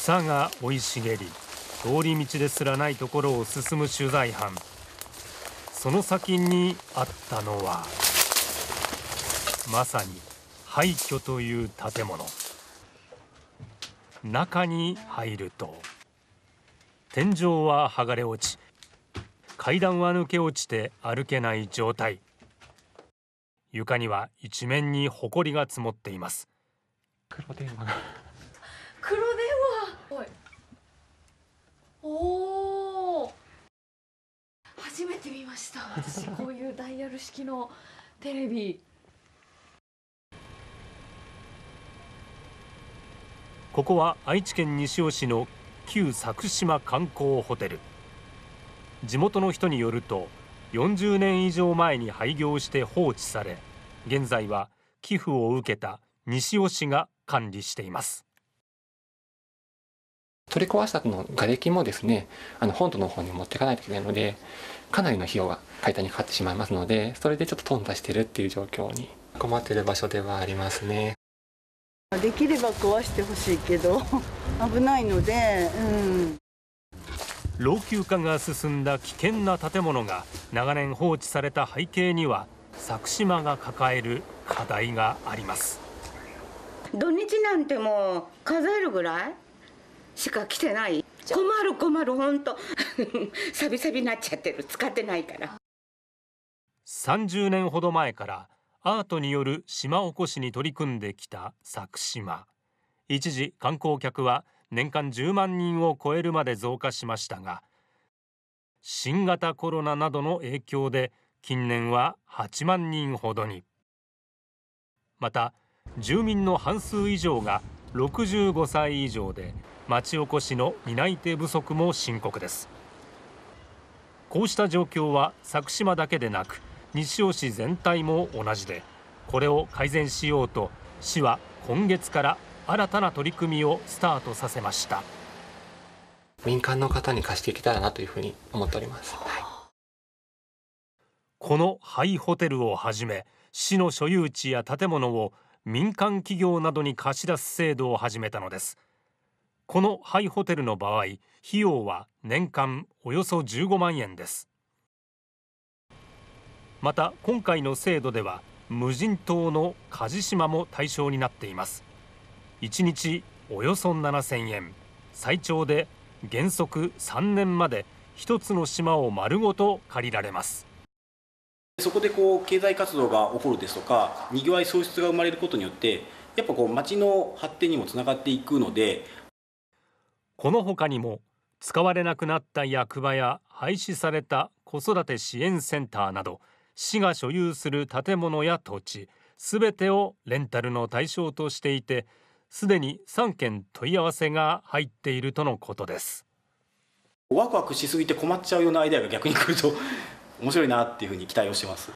草が生い茂り通り道ですらないところを進む取材班その先にあったのはまさに廃墟という建物中に入ると天井は剥がれ落ち階段は抜け落ちて歩けない状態床には一面に埃が積もっています黒電話黒電話おお初めて見ました私こういうダイヤル式のテレビここは愛知県西尾市の旧佐久島観光ホテル地元の人によると40年以上前に廃業して放置され現在は寄付を受けた西尾市が管理しています取り壊したの瓦礫もですねあの本土の方に持っていかないといけないのでかなりの費用が解体にかかってしまいますのでそれでちょっと頓挫してるっていう状況に困ってる場所ではありますねできれば壊してほしいけど 危ないので、うん、老朽化が進んだ危険な建物が長年放置された背景には佐久島が抱える課題があります土日なんてもう数えるぐらいしか来てない困る困る本当 サビサビになっちゃってる使ってないから30年ほど前からアートによる島おこしに取り組んできた佐久島一時観光客は年間10万人を超えるまで増加しましたが新型コロナなどの影響で近年は8万人ほどにまた住民の半数以上が65歳以上で町おこしの担い手不足も深刻ですこうした状況は佐久島だけでなく西尾市全体も同じでこれを改善しようと市は今月から新たな取り組みをスタートさせました民間の方に貸していけたらなというふうに思っております、はい、この廃ホテルをはじめ市の所有地や建物を民間企業などに貸し出す制度を始めたのですこの廃ホテルの場合費用は年間およそ15万円ですまた今回の制度では無人島の梶島も対象になっています1日およそ7000円最長で原則3年まで一つの島を丸ごと借りられますそこでこう経済活動が起こるですとかにぎわい創出が生まれることによってやっぱこう町の発展にもつながっていくのでこのほかにも使われなくなった役場や廃止された子育て支援センターなど市が所有する建物や土地すべてをレンタルの対象としていてすでに3件問い合わせが入っているとのことですワクワクしすぎて困っちゃうようなアイデアが逆に来ると面白いなっていうふうに期待をしてます